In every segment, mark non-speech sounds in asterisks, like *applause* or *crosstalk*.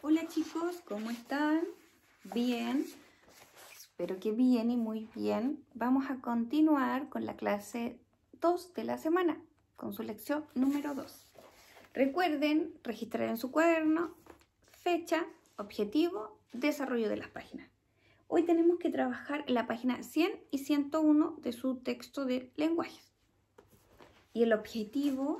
Hola chicos, ¿cómo están? Bien, espero que bien y muy bien. Vamos a continuar con la clase 2 de la semana, con su lección número 2. Recuerden registrar en su cuaderno fecha, objetivo, desarrollo de las páginas. Hoy tenemos que trabajar en la página 100 y 101 de su texto de lenguajes. Y el objetivo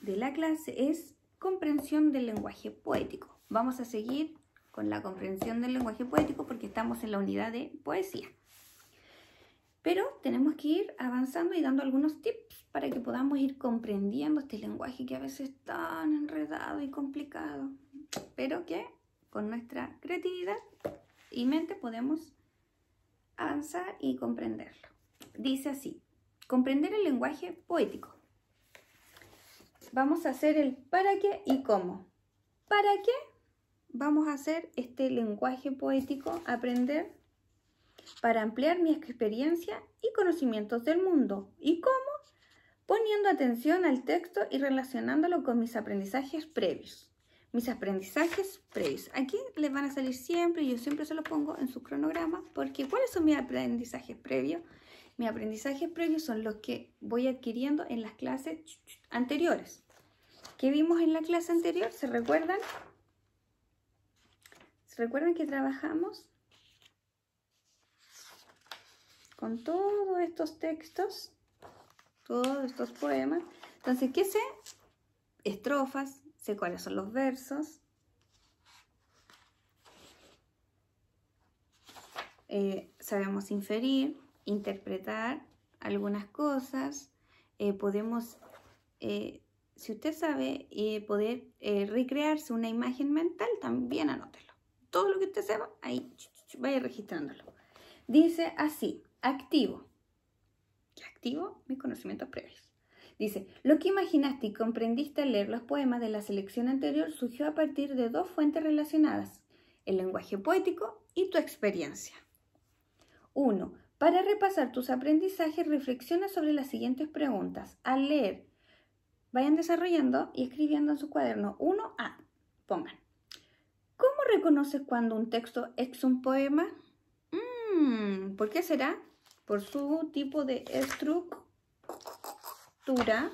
de la clase es comprensión del lenguaje poético. Vamos a seguir con la comprensión del lenguaje poético porque estamos en la unidad de poesía. Pero tenemos que ir avanzando y dando algunos tips para que podamos ir comprendiendo este lenguaje que a veces es tan enredado y complicado, pero que con nuestra creatividad y mente podemos avanzar y comprenderlo. Dice así, comprender el lenguaje poético. Vamos a hacer el para qué y cómo. ¿Para qué? vamos a hacer este lenguaje poético, aprender para ampliar mi experiencia y conocimientos del mundo. ¿Y cómo? Poniendo atención al texto y relacionándolo con mis aprendizajes previos. Mis aprendizajes previos. Aquí les van a salir siempre, yo siempre se los pongo en su cronograma, porque ¿cuáles son mis aprendizajes previos? Mis aprendizajes previos son los que voy adquiriendo en las clases anteriores. ¿Qué vimos en la clase anterior? ¿Se recuerdan? Recuerden que trabajamos con todos estos textos, todos estos poemas. Entonces, ¿qué sé? Estrofas, sé cuáles son los versos. Eh, sabemos inferir, interpretar algunas cosas. Eh, podemos, eh, si usted sabe, poder recrearse una imagen mental, también anótelo todo lo que te sepa, ahí vaya registrándolo. Dice así, activo. Activo mis conocimientos previos. Dice, lo que imaginaste y comprendiste al leer los poemas de la selección anterior surgió a partir de dos fuentes relacionadas, el lenguaje poético y tu experiencia. 1. Para repasar tus aprendizajes, reflexiona sobre las siguientes preguntas. Al leer, vayan desarrollando y escribiendo en su cuaderno 1A. Pongan reconoces cuando un texto es un poema? Mm, ¿Por qué será? Por su tipo de estructura,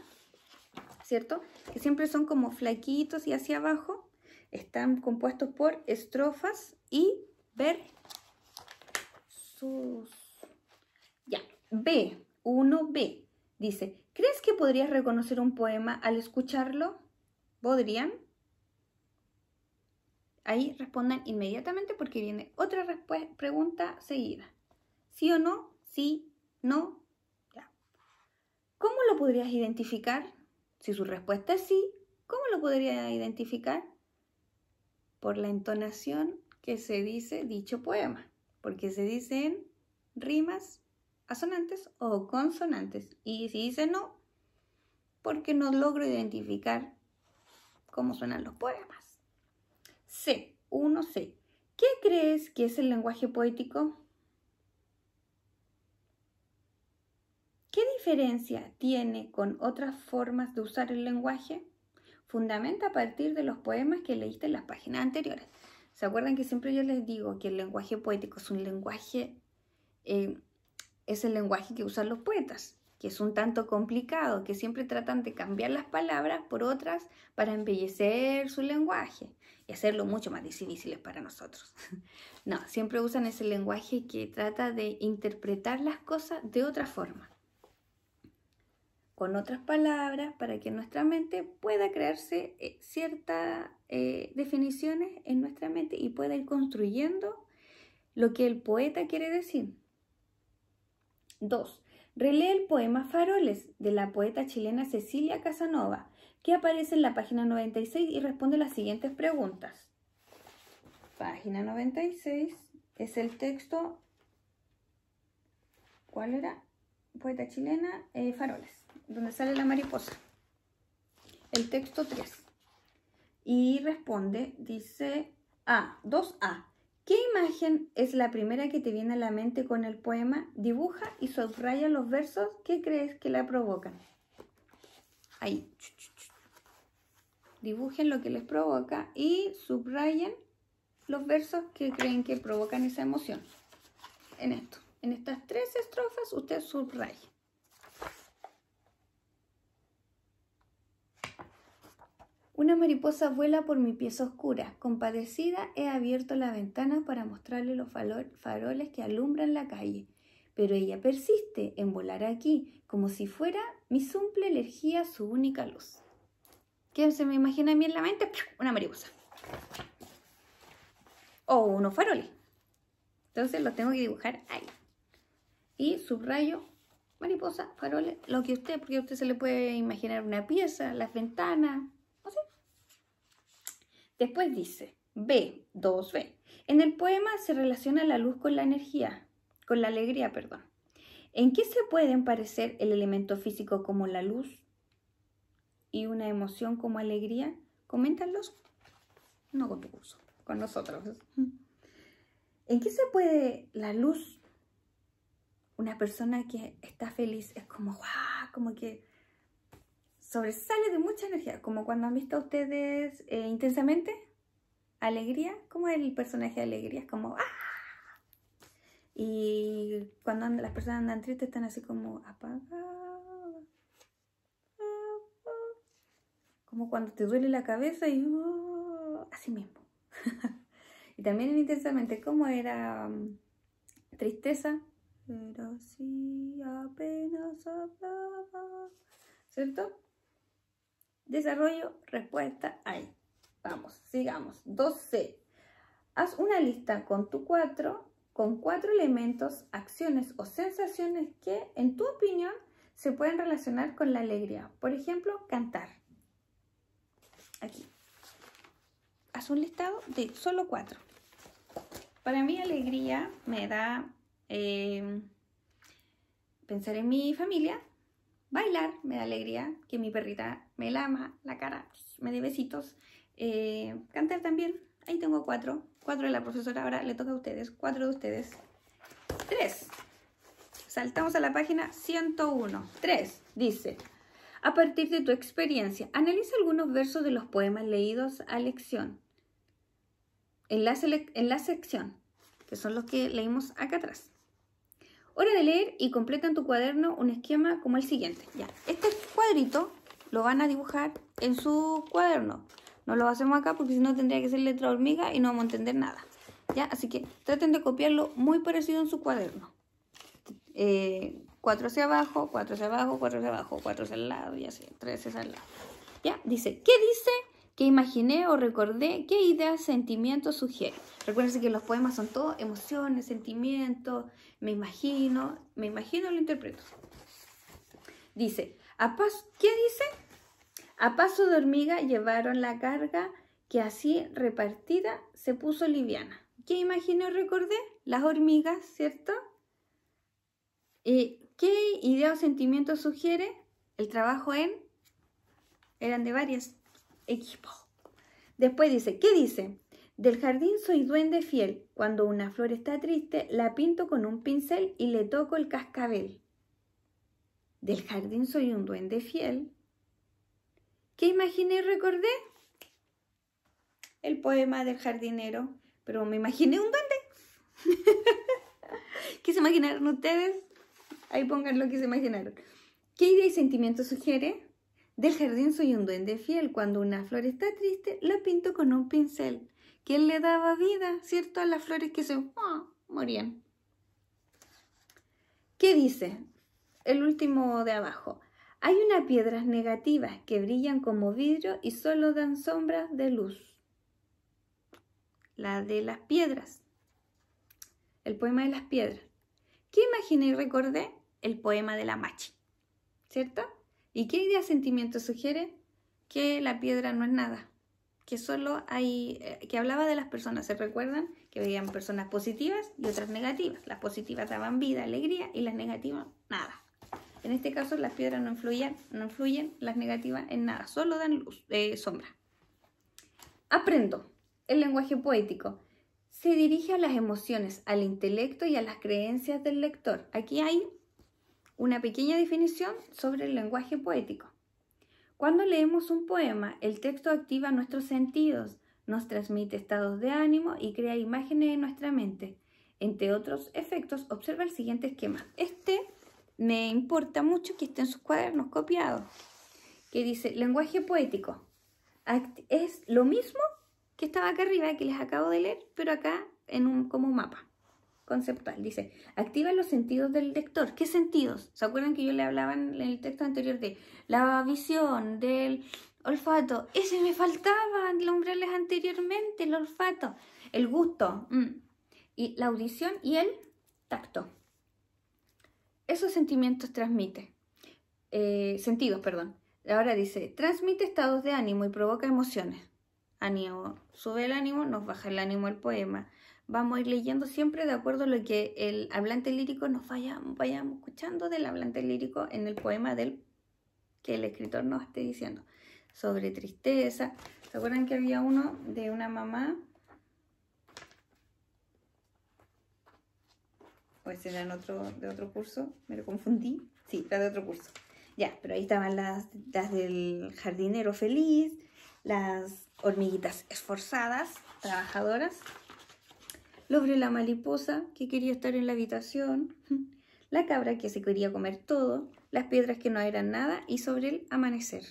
¿cierto? Que siempre son como flaquitos y hacia abajo. Están compuestos por estrofas y ver sus... Ya, B, 1B. Dice, ¿crees que podrías reconocer un poema al escucharlo? ¿Podrían? Ahí respondan inmediatamente porque viene otra pregunta seguida. ¿Sí o no? ¿Sí? ¿No? ¿Cómo lo podrías identificar? Si su respuesta es sí, ¿cómo lo podrías identificar? Por la entonación que se dice dicho poema, porque se dicen rimas asonantes o consonantes. Y si dice no, porque no logro identificar cómo suenan los poemas. C, 1C. ¿Qué crees que es el lenguaje poético? ¿Qué diferencia tiene con otras formas de usar el lenguaje? Fundamenta a partir de los poemas que leíste en las páginas anteriores. ¿Se acuerdan que siempre yo les digo que el lenguaje poético es un lenguaje, eh, es el lenguaje que usan los poetas? que es un tanto complicado, que siempre tratan de cambiar las palabras por otras para embellecer su lenguaje y hacerlo mucho más difícil para nosotros. *laughs* no, siempre usan ese lenguaje que trata de interpretar las cosas de otra forma, con otras palabras, para que nuestra mente pueda crearse eh, ciertas eh, definiciones en nuestra mente y pueda ir construyendo lo que el poeta quiere decir. Dos, Relee el poema Faroles de la poeta chilena Cecilia Casanova, que aparece en la página 96 y responde las siguientes preguntas. Página 96 es el texto, ¿cuál era? Poeta chilena, eh, Faroles, donde sale la mariposa. El texto 3. Y responde, dice ah, A, 2A. ¿Qué imagen es la primera que te viene a la mente con el poema? Dibuja y subraya los versos que crees que la provocan. Ahí. Dibujen lo que les provoca y subrayen los versos que creen que provocan esa emoción. En esto, en estas tres estrofas, usted subraya. Una mariposa vuela por mi pieza oscura. Compadecida he abierto la ventana para mostrarle los faroles que alumbran la calle. Pero ella persiste en volar aquí, como si fuera mi simple energía su única luz. ¿Qué se me imagina a mí en la mente? Una mariposa. O unos faroles. Entonces los tengo que dibujar ahí. Y subrayo mariposa, faroles, lo que usted, porque usted se le puede imaginar una pieza, las ventanas, Después dice, B, 2B. En el poema se relaciona la luz con la energía, con la alegría, perdón. ¿En qué se pueden parecer el elemento físico como la luz y una emoción como alegría? Coméntalos, no con tu curso, con nosotros. ¿En qué se puede la luz? Una persona que está feliz es como, ¡guau! Como que sobresale de mucha energía, como cuando han visto ustedes eh, intensamente, alegría, como el personaje de alegría, es como ¡ah! Y cuando las personas andan tristes están así como apagadas, como cuando te duele la cabeza y ah", así mismo. *laughs* y también intensamente, como era mm, tristeza, pero sí apenas hablaba, ¿cierto? Desarrollo, respuesta ahí. Vamos, sigamos. 12. Haz una lista con tu cuatro, con cuatro elementos, acciones o sensaciones que, en tu opinión, se pueden relacionar con la alegría. Por ejemplo, cantar. Aquí. Haz un listado de solo cuatro. Para mí alegría me da eh, pensar en mi familia, Bailar me da alegría, que mi perrita me lama la cara, me dé besitos. Eh, cantar también, ahí tengo cuatro. Cuatro de la profesora, ahora le toca a ustedes. Cuatro de ustedes. Tres. Saltamos a la página 101. Tres. Dice, a partir de tu experiencia, analiza algunos versos de los poemas leídos a lección. En la, en la sección, que son los que leímos acá atrás. Hora de leer y completa en tu cuaderno un esquema como el siguiente. Ya, este cuadrito lo van a dibujar en su cuaderno. No lo hacemos acá porque si no tendría que ser letra hormiga y no vamos a entender nada. ¿Ya? Así que traten de copiarlo muy parecido en su cuaderno. Eh, cuatro hacia abajo, cuatro hacia abajo, cuatro hacia abajo, cuatro hacia el lado y así, tres hacia el lado. ¿Ya? Dice, ¿qué dice ¿Qué imaginé o recordé, qué ideas, sentimientos sugiere. Recuerden que los poemas son todo emociones, sentimientos, me imagino, me imagino lo interpreto. Dice, a paso, ¿qué dice? A paso de hormiga llevaron la carga que así repartida se puso liviana. ¿Qué imaginé o recordé? Las hormigas, ¿cierto? ¿Y qué idea o sentimiento sugiere? El trabajo en... Eran de varias equipo. Después dice, ¿qué dice? Del jardín soy duende fiel. Cuando una flor está triste, la pinto con un pincel y le toco el cascabel. Del jardín soy un duende fiel. ¿Qué imaginé y recordé? El poema del jardinero. Pero me imaginé un duende. *laughs* ¿Qué se imaginaron ustedes? Ahí pongan lo que se imaginaron. ¿Qué idea y sentimiento sugiere? Del jardín soy un duende fiel. Cuando una flor está triste, la pinto con un pincel. ¿Quién le daba vida, cierto, a las flores que se ah, morían? ¿Qué dice? El último de abajo. Hay unas piedras negativas que brillan como vidrio y solo dan sombras de luz. La de las piedras. El poema de las piedras. ¿Qué imaginé y recordé? El poema de la machi. ¿Cierto? ¿Y qué idea sentimiento sugiere? Que la piedra no es nada, que solo hay, eh, que hablaba de las personas, ¿se recuerdan? Que veían personas positivas y otras negativas. Las positivas daban vida, alegría y las negativas, nada. En este caso las piedras no influyen, no influyen las negativas en nada, solo dan luz, eh, sombra. Aprendo. El lenguaje poético se dirige a las emociones, al intelecto y a las creencias del lector. Aquí hay una pequeña definición sobre el lenguaje poético. Cuando leemos un poema, el texto activa nuestros sentidos, nos transmite estados de ánimo y crea imágenes en nuestra mente. Entre otros efectos, observa el siguiente esquema. Este me importa mucho que esté en sus cuadernos copiados, que dice lenguaje poético. es lo mismo que estaba acá arriba, que les acabo de leer, pero acá en un, como mapa conceptual. Dice, activa los sentidos del lector. ¿Qué sentidos? ¿Se acuerdan que yo le hablaba en el texto anterior de la visión, del olfato? Ese me faltaba en los umbrales anteriormente, el olfato, el gusto, mm. y la audición y el tacto. Esos sentimientos transmite. Eh, sentidos, perdón. Ahora dice, transmite estados de ánimo y provoca emociones ánimo. Sube el ánimo, nos baja el ánimo el poema. Vamos a ir leyendo siempre de acuerdo a lo que el hablante lírico nos vaya, vayamos escuchando del hablante lírico en el poema del que el escritor nos esté diciendo. Sobre tristeza. ¿Se acuerdan que había uno de una mamá? Pues era en otro, de otro curso, me lo confundí. Sí, era de otro curso. Ya, pero ahí estaban las, las del jardinero feliz, las hormiguitas esforzadas, trabajadoras. sobre la mariposa que quería estar en la habitación, *laughs* la cabra que se quería comer todo, las piedras que no eran nada y sobre el amanecer.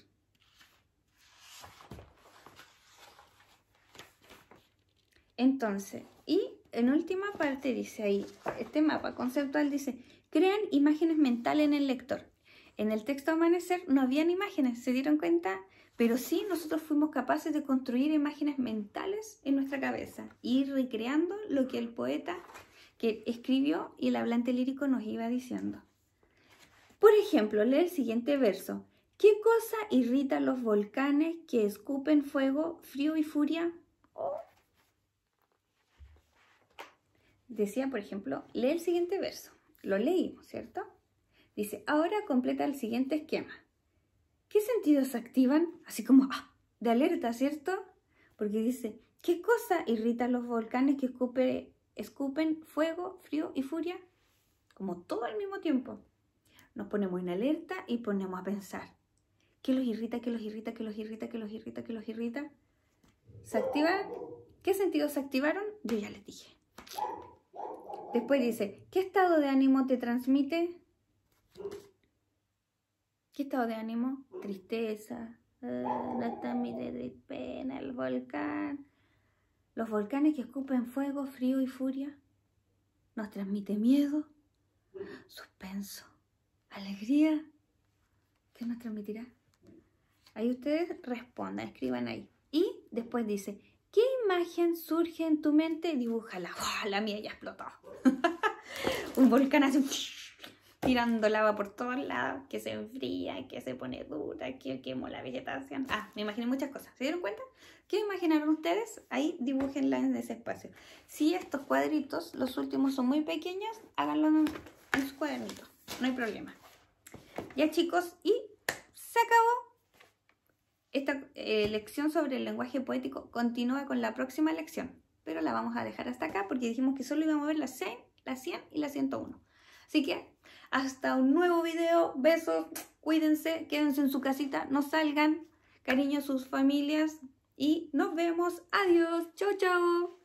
Entonces, y en última parte dice ahí, este mapa conceptual dice, crean imágenes mentales en el lector. En el texto Amanecer no habían imágenes, ¿se dieron cuenta? Pero sí nosotros fuimos capaces de construir imágenes mentales en nuestra cabeza, ir recreando lo que el poeta que escribió y el hablante lírico nos iba diciendo. Por ejemplo, lee el siguiente verso. ¿Qué cosa irrita los volcanes que escupen fuego, frío y furia? Oh. Decía, por ejemplo, lee el siguiente verso. Lo leímos, ¿cierto? Dice, ahora completa el siguiente esquema. ¿Qué sentidos se activan? Así como ah, de alerta, ¿cierto? Porque dice, ¿qué cosa irrita los volcanes que escupe, escupen fuego, frío y furia? Como todo al mismo tiempo. Nos ponemos en alerta y ponemos a pensar. ¿Qué los irrita? ¿Qué los irrita? ¿Qué los irrita? ¿Qué los irrita? ¿Qué los irrita? ¿Se activan? ¿Qué sentidos se activaron? Yo ya les dije. Después dice, ¿qué estado de ánimo te transmite? ¿Qué estado de ánimo? Tristeza, Nos eh, la de pena, el volcán. Los volcanes que escupen fuego, frío y furia. Nos transmite miedo, suspenso, alegría. ¿Qué nos transmitirá? Ahí ustedes respondan, escriban ahí. Y después dice, ¿qué imagen surge en tu mente? Dibújala. la mía ya explotó. *laughs* Un volcán así tirando lava por todos lados, que se enfría, que se pone dura, que quemó la vegetación. Ah, me imaginé muchas cosas. ¿Se dieron cuenta? ¿Qué imaginaron ustedes? Ahí dibujenla en ese espacio. Si estos cuadritos, los últimos son muy pequeños, háganlo en, sus cuadernitos. No hay problema. Ya chicos, y se acabó. Esta eh, lección sobre el lenguaje poético continúa con la próxima lección, pero la vamos a dejar hasta acá porque dijimos que solo íbamos a ver la 100, la 100 y la 101. Así que hasta un nuevo video. Besos. Cuídense. Quédense en su casita. No salgan. Cariño a sus familias. Y nos vemos. Adiós. Chao, chao.